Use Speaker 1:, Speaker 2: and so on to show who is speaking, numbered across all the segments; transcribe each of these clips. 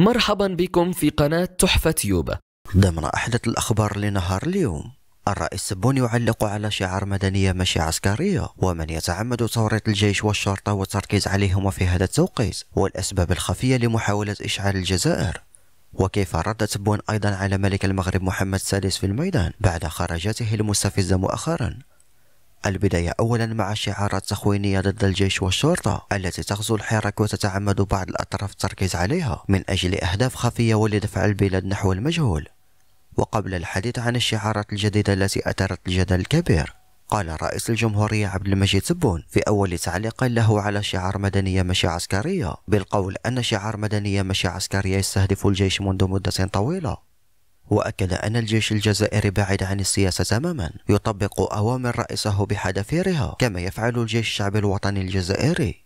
Speaker 1: مرحبا بكم في قناة تحفة يوبا ضمن أحدث الأخبار لنهار اليوم الرئيس بون يعلق على شعار مدنية ماشي عسكرية ومن يتعمد توريط الجيش والشرطة والتركيز عليهم في هذا التوقيت والأسباب الخفية لمحاولة إشعال الجزائر وكيف رد بون أيضا على ملك المغرب محمد السادس في الميدان بعد خرجاته المستفزة مؤخرا البداية أولا مع شعارات تخوينية ضد الجيش والشرطة التي تغزو الحراك وتتعمد بعض الأطراف التركيز عليها من أجل أهداف خفية ولدفع البلاد نحو المجهول وقبل الحديث عن الشعارات الجديدة التي أثارت الجدل الكبير قال رئيس الجمهورية عبد المجيد تبون في أول تعليق له على شعار مدنية مشي عسكرية بالقول أن شعار مدنية مشي عسكرية يستهدف الجيش منذ مدة طويلة وأكد أن الجيش الجزائري بعيد عن السياسة تماما يطبق أوامر رئيسه بحذافيرها كما يفعل الجيش الشعبي الوطني الجزائري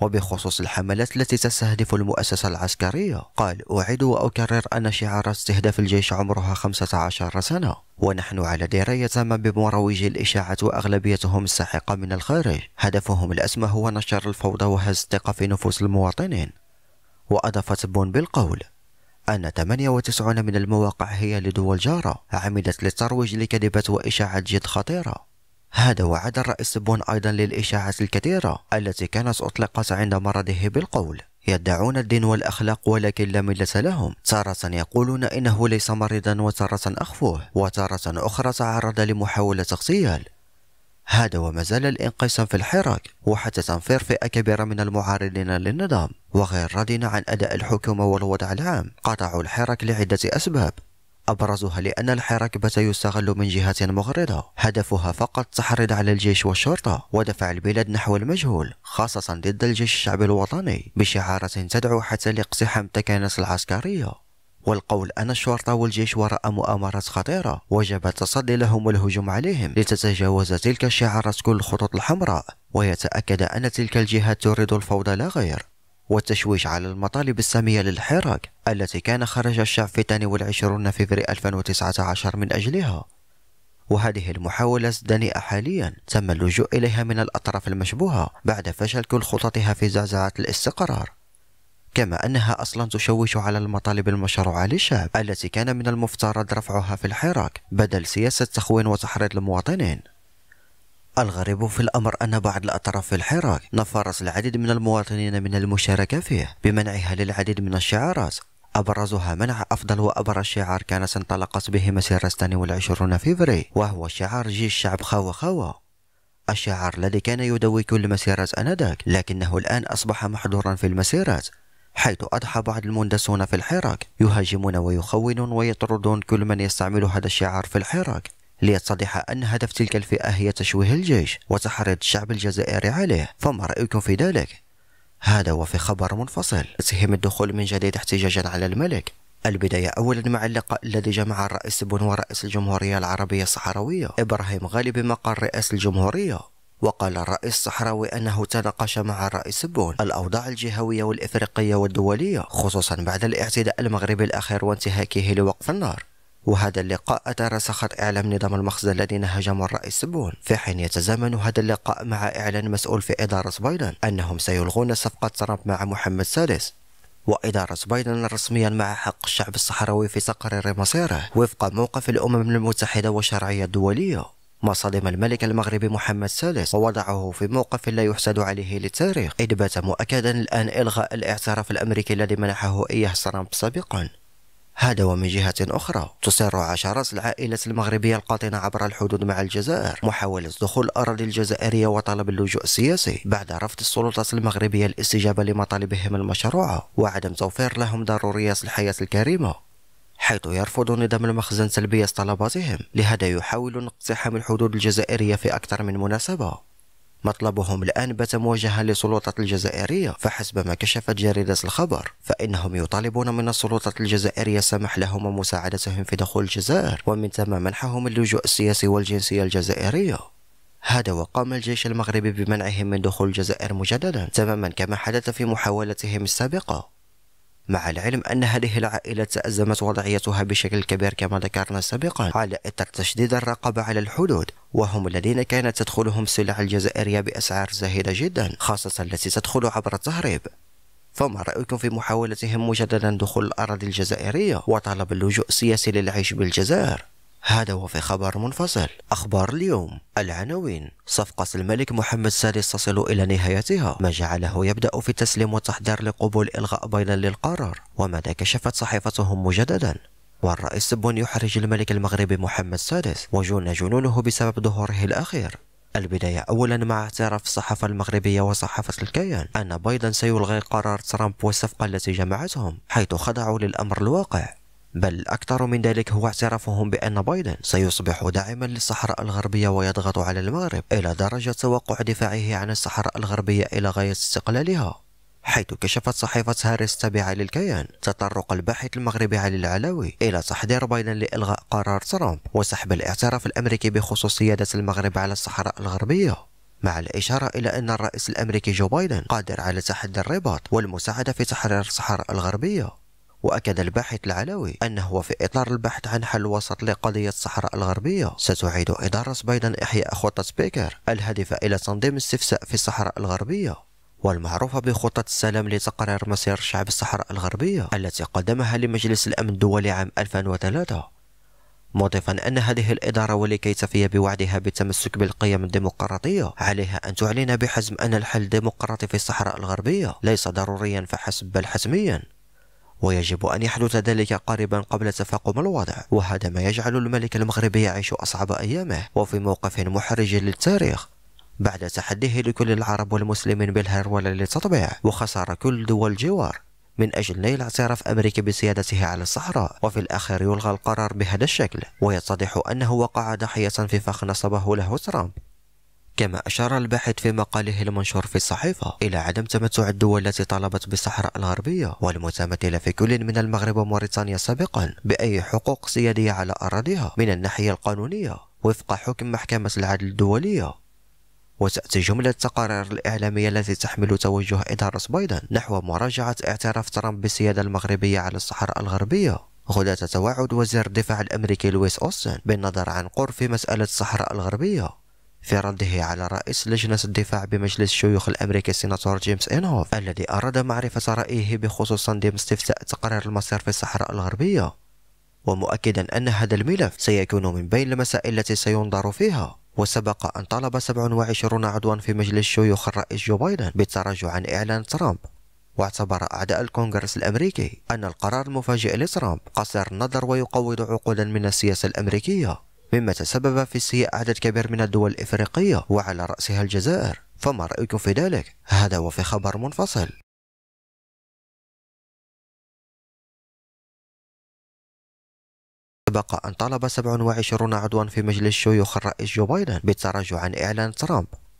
Speaker 1: وبخصوص الحملات التي تستهدف المؤسسة العسكرية قال أعيد وأكرر أن شعار استهداف الجيش عمرها 15 سنة ونحن على دراية تامة بمروجي الإشاعات وأغلبيتهم الساحقة من الخارج هدفهم الأسمى هو نشر الفوضى وهز الثقة في نفوس المواطنين وأضافت بون بالقول أن 98 من المواقع هي لدول جارة عملت للترويج لكذبات وإشاعات جد خطيرة هذا وعد الرئيس بون أيضا للإشاعات الكثيرة التي كانت أطلقت عند مرضه بالقول يدعون الدين والأخلاق ولكن لا ملة لهم تارة يقولون إنه ليس مريضا وتارة أخفوه وتارة أخرى تعرض لمحاولة اغتيال هذا وما زال الانقسام في الحراك وحتى تنفير فئة كبيرة من المعارضين للنظام وغير راضين عن أداء الحكومة والوضع العام قطعوا الحراك لعدة أسباب أبرزها لأن الحراك بات يستغل من جهة مغرضة هدفها فقط تحرض على الجيش والشرطة ودفع البلاد نحو المجهول خاصة ضد الجيش الشعبي الوطني بشعارة تدعو حتى لاقتحام التكانس العسكرية والقول أن الشرطة والجيش وراء مؤامرات خطيرة وجب التصدي لهم والهجوم عليهم لتتجاوز تلك الشعارات كل الخطوط الحمراء ويتأكد أن تلك الجهات تريد الفوضى لا غير والتشويش على المطالب السامية للحراك التي كان خرج الشعب في 22 فبراير 2019 من أجلها وهذه المحاولة الدنيئة حاليا تم اللجوء إليها من الأطراف المشبوهة بعد فشل كل خططها في زعزعة الاستقرار كما أنها أصلا تشوش على المطالب المشروعة للشعب التي كان من المفترض رفعها في الحراك بدل سياسة تخوين وتحريض المواطنين الغريب في الأمر أن بعض الأطراف في الحراك نفرت العديد من المواطنين من المشاركة فيه بمنعها للعديد من الشعارات أبرزها منع أفضل وأبرز شعار كانت انطلقت به مسيرة 22 فيفري وهو شعار جيش الشعب خاوة خاوة الشعار الذي كان يدوي كل مسيرات آنذاك لكنه الآن أصبح محظورا في المسيرات حيث أضحى بعض المندسون في الحراك يهاجمون ويخونون ويطردون كل من يستعمل هذا الشعار في الحراك ليتضح أن هدف تلك الفئة هي تشويه الجيش وتحريض الشعب الجزائري عليه فما رأيكم في ذلك؟ هذا وفي خبر منفصل سهم الدخول من جديد احتجاجا على الملك البداية أولا مع اللقاء الذي جمع الرئيس بن ورئيس الجمهورية العربية الصحراوية إبراهيم غالي بمقر رئيس الجمهورية وقال الرئيس الصحراوي أنه تناقش مع الرئيس بول الأوضاع الجهوية والإفريقية والدولية خصوصا بعد الاعتداء المغربي الأخير وانتهاكه لوقف النار وهذا اللقاء أتى سخط إعلام نظام المخزن الذين هاجموا الرئيس بون في حين يتزامن هذا اللقاء مع إعلان مسؤول في إدارة بايدن أنهم سيلغون صفقة ترامب مع محمد السادس وإدارة بايدن رسميا مع حق الشعب الصحراوي في تقرير مصيره وفق موقف الأمم المتحدة والشرعية الدولية ما صدم الملك المغربي محمد السادس ووضعه في موقف لا يحسد عليه للتاريخ إذ بات مؤكدا الآن إلغاء الاعتراف الأمريكي الذي منحه إياه ترامب سابقا هذا ومن جهة أخرى تسر عشرات العائلات المغربية القاطنة عبر الحدود مع الجزائر محاولة دخول الأراضي الجزائرية وطلب اللجوء السياسي بعد رفض السلطات المغربية الاستجابة لمطالبهم المشروعة وعدم توفير لهم ضروريات الحياة الكريمة حيث يرفض نظام المخزن سلبية طلباتهم لهذا يحاول اقتحام الحدود الجزائرية في أكثر من مناسبة مطلبهم الآن بات موجها للسلطات الجزائرية فحسب ما كشفت جريدة الخبر فإنهم يطالبون من السلطات الجزائرية السماح لهم ومساعدتهم في دخول الجزائر ومن ثم منحهم اللجوء السياسي والجنسية الجزائرية هذا وقام الجيش المغربي بمنعهم من دخول الجزائر مجددا تماما كما حدث في محاولتهم السابقة مع العلم أن هذه العائلة تأزمت وضعيتها بشكل كبير كما ذكرنا سابقا على إثر تشديد الرقابة على الحدود وهم الذين كانت تدخلهم السلع الجزائرية بأسعار زاهدة جدا خاصة التي تدخل عبر التهريب فما رأيكم في محاولتهم مجددا دخول الأراضي الجزائرية وطلب اللجوء السياسي للعيش بالجزائر؟ هذا وفي خبر منفصل أخبار اليوم العناوين صفقة الملك محمد السادس تصل إلى نهايتها ما جعله يبدأ في التسليم والتحضير لقبول إلغاء بيلا للقرار وماذا كشفت صحيفتهم مجددا والرئيس بون يحرج الملك المغربي محمد السادس وجون جنونه بسبب ظهوره الأخير البداية أولا مع اعتراف الصحافة المغربية وصحافة الكيان أن بايدن سيلغي قرار ترامب والصفقة التي جمعتهم حيث خضعوا للأمر الواقع بل أكثر من ذلك هو اعترافهم بأن بايدن سيصبح داعما للصحراء الغربية ويضغط على المغرب إلى درجة توقع دفاعه عن الصحراء الغربية إلى غاية استقلالها حيث كشفت صحيفة هاريس التابعة للكيان تطرق الباحث المغربي علي العلوي إلى تحضير بايدن لإلغاء قرار ترامب وسحب الاعتراف الأمريكي بخصوص سيادة المغرب على الصحراء الغربية مع الإشارة إلى أن الرئيس الأمريكي جو بايدن قادر على تحدي الرباط والمساعدة في تحرير الصحراء الغربية وأكد الباحث العلوي أنه في إطار البحث عن حل وسط لقضية الصحراء الغربية ستعيد إدارة بايدن إحياء خطة بيكر الهادفة إلى تنظيم استفساء في الصحراء الغربية والمعروفة بخطة السلام لتقرير مصير شعب الصحراء الغربية التي قدمها لمجلس الأمن الدولي عام 2003 مضيفا أن هذه الإدارة ولكي تفي بوعدها بالتمسك بالقيم الديمقراطية عليها أن تعلن بحزم أن الحل الديمقراطي في الصحراء الغربية ليس ضروريا فحسب بل حتميا ويجب أن يحدث ذلك قريبا قبل تفاقم الوضع وهذا ما يجعل الملك المغربي يعيش أصعب أيامه وفي موقف محرج للتاريخ بعد تحديه لكل العرب والمسلمين بالهرولة للتطبيع وخسر كل دول الجوار من أجل نيل اعتراف أمريكا بسيادته على الصحراء وفي الأخير يلغى القرار بهذا الشكل ويتضح أنه وقع ضحية في فخ نصبه له ترامب كما أشار الباحث في مقاله المنشور في الصحيفة إلى عدم تمتع الدول التي طالبت بالصحراء الغربية والمتمثلة في كل من المغرب وموريتانيا سابقا بأي حقوق سيادية على أراضيها من الناحية القانونية وفق حكم محكمة العدل الدولية وتأتي جملة التقارير الإعلامية التي تحمل توجه إدارة بايدن نحو مراجعة اعتراف ترامب بالسيادة المغربية على الصحراء الغربية غدا تتوعد وزير الدفاع الأمريكي لويس أوستن بالنظر عن قرب في مسألة الصحراء الغربية في رده على رئيس لجنة الدفاع بمجلس الشيوخ الأمريكي السيناتور جيمس إنهوف الذي أراد معرفة رأيه بخصوص تنظيم استفتاء تقرير المصير في الصحراء الغربية ومؤكدا أن هذا الملف سيكون من بين المسائل التي سينظر فيها وسبق أن طلب 27 عضوا في مجلس الشيوخ الرئيس جو بايدن بالتراجع عن إعلان ترامب واعتبر أعداء الكونغرس الأمريكي أن القرار المفاجئ لترامب قصير النظر ويقوض عقودا من السياسة الأمريكية مما تسبب في استياء عدد كبير من الدول الإفريقية وعلى رأسها الجزائر فما رأيكم في ذلك؟ هذا وفي خبر منفصل سبق أن طلب 27 عضوا في مجلس الشيوخ الرئيس جو بايدن بالتراجع عن إعلان ترامب